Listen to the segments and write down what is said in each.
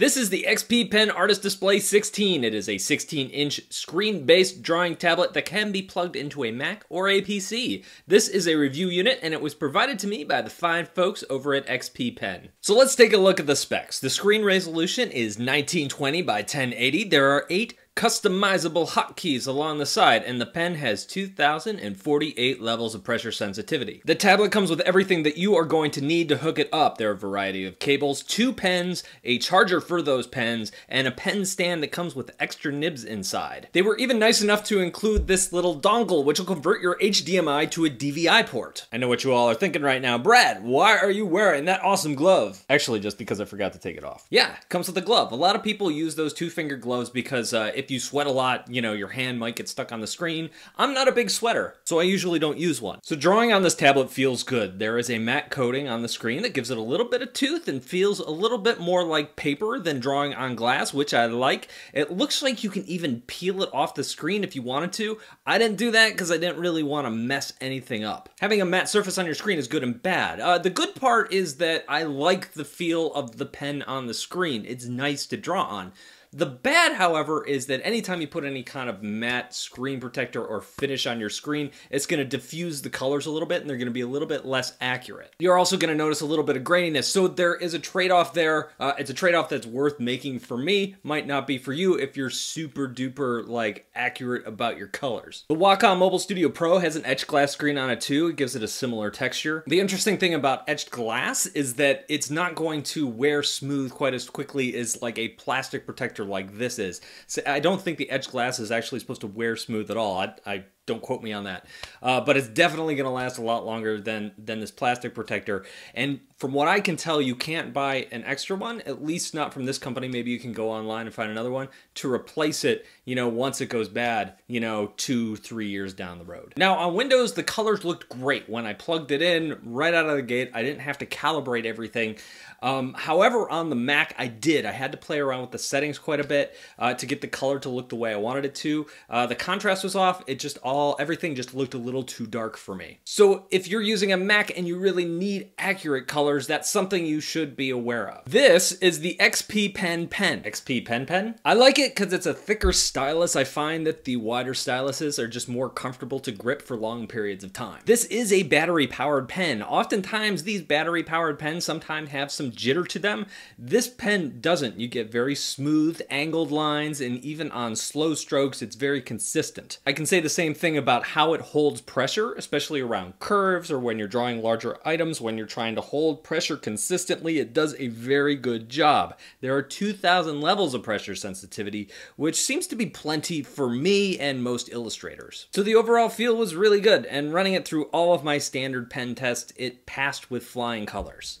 This is the XP Pen Artist Display 16. It is a 16-inch screen-based drawing tablet that can be plugged into a Mac or a PC. This is a review unit and it was provided to me by the fine folks over at XP Pen. So let's take a look at the specs. The screen resolution is 1920 by 1080. There are eight customizable hotkeys along the side and the pen has 2048 levels of pressure sensitivity. The tablet comes with everything that you are going to need to hook it up. There are a variety of cables, two pens, a charger for those pens, and a pen stand that comes with extra nibs inside. They were even nice enough to include this little dongle which will convert your HDMI to a DVI port. I know what you all are thinking right now, Brad, why are you wearing that awesome glove? Actually just because I forgot to take it off. Yeah, comes with a glove. A lot of people use those two finger gloves because uh, it if you sweat a lot, you know, your hand might get stuck on the screen. I'm not a big sweater, so I usually don't use one. So drawing on this tablet feels good. There is a matte coating on the screen that gives it a little bit of tooth and feels a little bit more like paper than drawing on glass, which I like. It looks like you can even peel it off the screen if you wanted to. I didn't do that because I didn't really want to mess anything up. Having a matte surface on your screen is good and bad. Uh, the good part is that I like the feel of the pen on the screen. It's nice to draw on. The bad, however, is that anytime you put any kind of matte screen protector or finish on your screen, it's going to diffuse the colors a little bit and they're going to be a little bit less accurate. You're also going to notice a little bit of graininess. So there is a trade-off there. Uh, it's a trade-off that's worth making for me, might not be for you if you're super duper like accurate about your colors. The Wacom Mobile Studio Pro has an etched glass screen on it too. It gives it a similar texture. The interesting thing about etched glass is that it's not going to wear smooth quite as quickly as like a plastic protector like this is. So I don't think the edge glass is actually supposed to wear smooth at all. I, I don't quote me on that. Uh, but it's definitely going to last a lot longer than than this plastic protector. And from what I can tell, you can't buy an extra one, at least not from this company. Maybe you can go online and find another one to replace it, you know, once it goes bad, you know, two, three years down the road. Now on Windows, the colors looked great when I plugged it in right out of the gate. I didn't have to calibrate everything. Um, however, on the Mac, I did. I had to play around with the settings quite a bit uh, to get the color to look the way I wanted it to. Uh, the contrast was off. It just all, everything just looked a little too dark for me. So if you're using a Mac and you really need accurate colors, that's something you should be aware of. This is the XP Pen Pen. XP Pen Pen? I like it because it's a thicker stylus. I find that the wider styluses are just more comfortable to grip for long periods of time. This is a battery powered pen. Oftentimes these battery powered pens sometimes have some jitter to them. This pen doesn't. You get very smooth angled lines and even on slow strokes, it's very consistent. I can say the same thing thing about how it holds pressure, especially around curves or when you're drawing larger items, when you're trying to hold pressure consistently, it does a very good job. There are 2,000 levels of pressure sensitivity, which seems to be plenty for me and most illustrators. So the overall feel was really good, and running it through all of my standard pen tests, it passed with flying colors.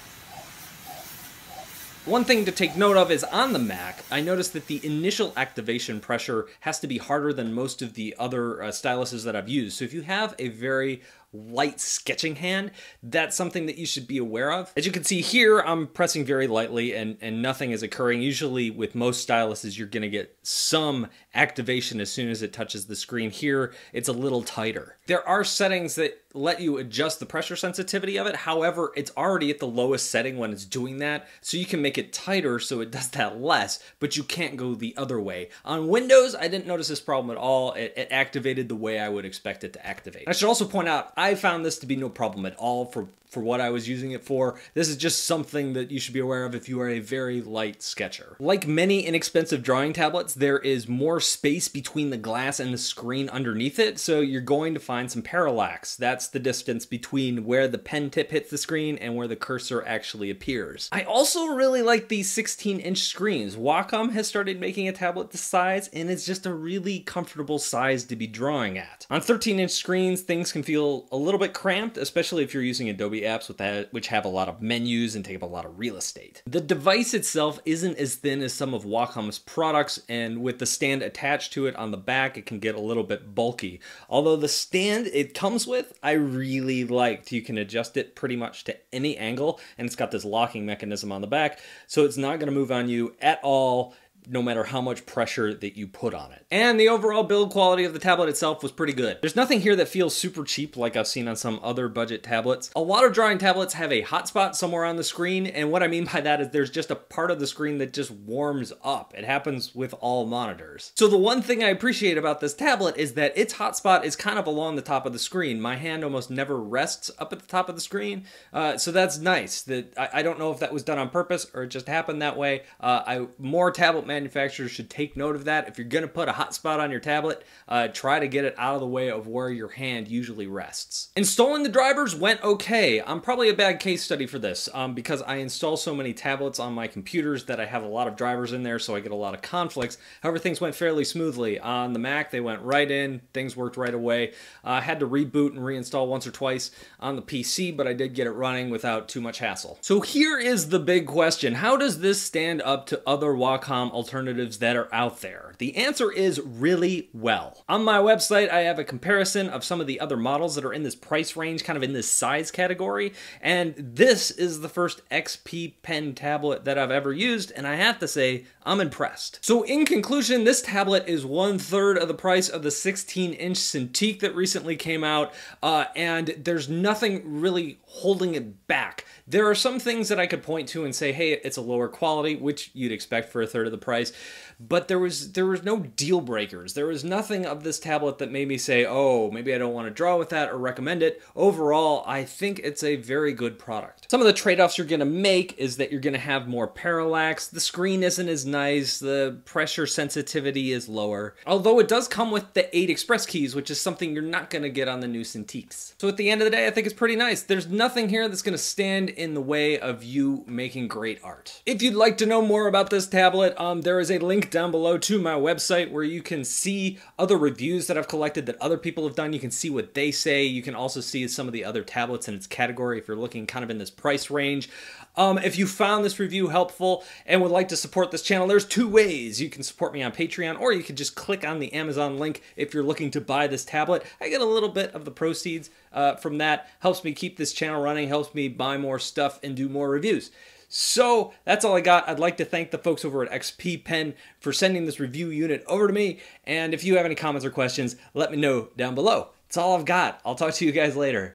One thing to take note of is on the Mac, I noticed that the initial activation pressure has to be harder than most of the other uh, styluses that I've used. So if you have a very light sketching hand, that's something that you should be aware of. As you can see here, I'm pressing very lightly and, and nothing is occurring. Usually with most styluses, you're gonna get some activation as soon as it touches the screen. Here, it's a little tighter. There are settings that let you adjust the pressure sensitivity of it. However, it's already at the lowest setting when it's doing that, so you can make it tighter so it does that less, but you can't go the other way. On Windows, I didn't notice this problem at all. It, it activated the way I would expect it to activate. I should also point out, I I found this to be no problem at all for, for what I was using it for. This is just something that you should be aware of if you are a very light sketcher. Like many inexpensive drawing tablets, there is more space between the glass and the screen underneath it, so you're going to find some parallax. That's the distance between where the pen tip hits the screen and where the cursor actually appears. I also really like these 16 inch screens. Wacom has started making a tablet this size and it's just a really comfortable size to be drawing at. On 13 inch screens, things can feel a little bit cramped, especially if you're using Adobe apps with that, which have a lot of menus and take up a lot of real estate. The device itself isn't as thin as some of Wacom's products, and with the stand attached to it on the back, it can get a little bit bulky. Although the stand it comes with, I really liked. You can adjust it pretty much to any angle, and it's got this locking mechanism on the back, so it's not gonna move on you at all no matter how much pressure that you put on it. And the overall build quality of the tablet itself was pretty good. There's nothing here that feels super cheap like I've seen on some other budget tablets. A lot of drawing tablets have a hotspot somewhere on the screen, and what I mean by that is there's just a part of the screen that just warms up. It happens with all monitors. So the one thing I appreciate about this tablet is that its hotspot is kind of along the top of the screen. My hand almost never rests up at the top of the screen, uh, so that's nice. That I, I, don't know if that was done on purpose or it just happened that way. Uh, I more tablet manufacturers should take note of that. If you're going to put a hotspot on your tablet, uh, try to get it out of the way of where your hand usually rests. Installing the drivers went okay. I'm probably a bad case study for this um, because I install so many tablets on my computers that I have a lot of drivers in there, so I get a lot of conflicts. However, things went fairly smoothly. On the Mac, they went right in. Things worked right away. Uh, I uh, had to reboot and reinstall once or twice on the PC, but I did get it running without too much hassle. So here is the big question. How does this stand up to other Wacom alternatives that are out there? The answer is really well. On my website, I have a comparison of some of the other models that are in this price range, kind of in this size category, and this is the first XP Pen tablet that I've ever used, and I have to say, I'm impressed. So in conclusion, this tablet is one third of the price of the 16 inch Cintiq that recently came out, uh, and there's nothing really holding it back. There are some things that I could point to and say, hey, it's a lower quality, which you'd expect for a third of the price price but there was there was no deal breakers. There was nothing of this tablet that made me say, "Oh, maybe I don't want to draw with that or recommend it." Overall, I think it's a very good product. Some of the trade-offs you're going to make is that you're going to have more parallax, the screen isn't as nice, the pressure sensitivity is lower. Although it does come with the 8 express keys, which is something you're not going to get on the new Cintiqs. So at the end of the day, I think it's pretty nice. There's nothing here that's going to stand in the way of you making great art. If you'd like to know more about this tablet, um, there is a link down below to my website where you can see other reviews that I've collected that other people have done. You can see what they say. You can also see some of the other tablets in its category if you're looking kind of in this price range. Um, if you found this review helpful and would like to support this channel, there's two ways. You can support me on Patreon or you can just click on the Amazon link if you're looking to buy this tablet. I get a little bit of the proceeds uh, from that. Helps me keep this channel running, helps me buy more stuff and do more reviews. So that's all I got. I'd like to thank the folks over at XP Pen for sending this review unit over to me. And if you have any comments or questions, let me know down below. That's all I've got. I'll talk to you guys later.